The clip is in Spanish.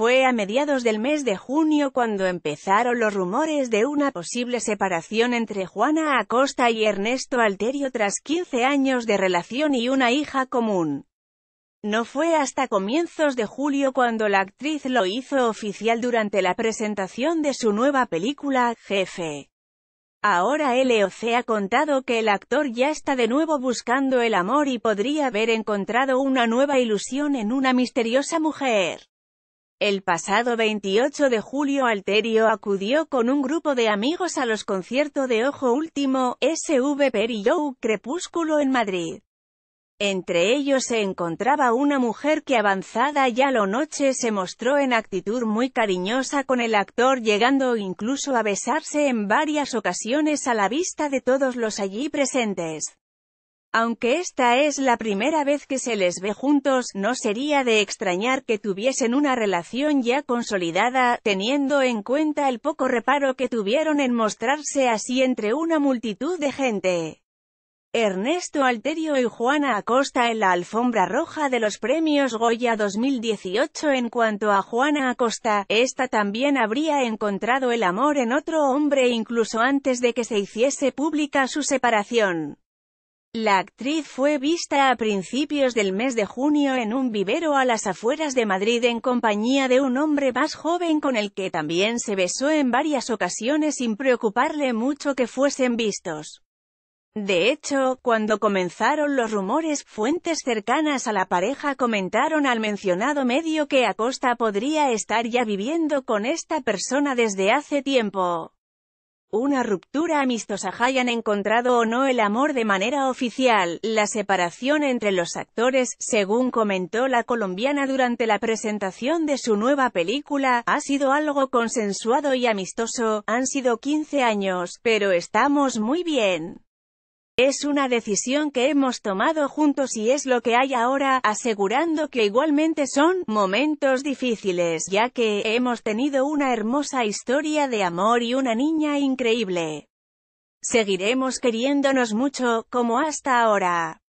Fue a mediados del mes de junio cuando empezaron los rumores de una posible separación entre Juana Acosta y Ernesto Alterio tras 15 años de relación y una hija común. No fue hasta comienzos de julio cuando la actriz lo hizo oficial durante la presentación de su nueva película, Jefe. Ahora LOC ha contado que el actor ya está de nuevo buscando el amor y podría haber encontrado una nueva ilusión en una misteriosa mujer. El pasado 28 de julio Alterio acudió con un grupo de amigos a los conciertos de Ojo Último, SV Perillo Crepúsculo en Madrid. Entre ellos se encontraba una mujer que avanzada ya lo noche se mostró en actitud muy cariñosa con el actor llegando incluso a besarse en varias ocasiones a la vista de todos los allí presentes. Aunque esta es la primera vez que se les ve juntos, no sería de extrañar que tuviesen una relación ya consolidada, teniendo en cuenta el poco reparo que tuvieron en mostrarse así entre una multitud de gente. Ernesto Alterio y Juana Acosta en la alfombra roja de los premios Goya 2018 En cuanto a Juana Acosta, esta también habría encontrado el amor en otro hombre incluso antes de que se hiciese pública su separación. La actriz fue vista a principios del mes de junio en un vivero a las afueras de Madrid en compañía de un hombre más joven con el que también se besó en varias ocasiones sin preocuparle mucho que fuesen vistos. De hecho, cuando comenzaron los rumores, fuentes cercanas a la pareja comentaron al mencionado medio que Acosta podría estar ya viviendo con esta persona desde hace tiempo una ruptura amistosa hayan encontrado o no el amor de manera oficial, la separación entre los actores, según comentó la colombiana durante la presentación de su nueva película, ha sido algo consensuado y amistoso, han sido 15 años, pero estamos muy bien. Es una decisión que hemos tomado juntos y es lo que hay ahora, asegurando que igualmente son momentos difíciles, ya que hemos tenido una hermosa historia de amor y una niña increíble. Seguiremos queriéndonos mucho, como hasta ahora.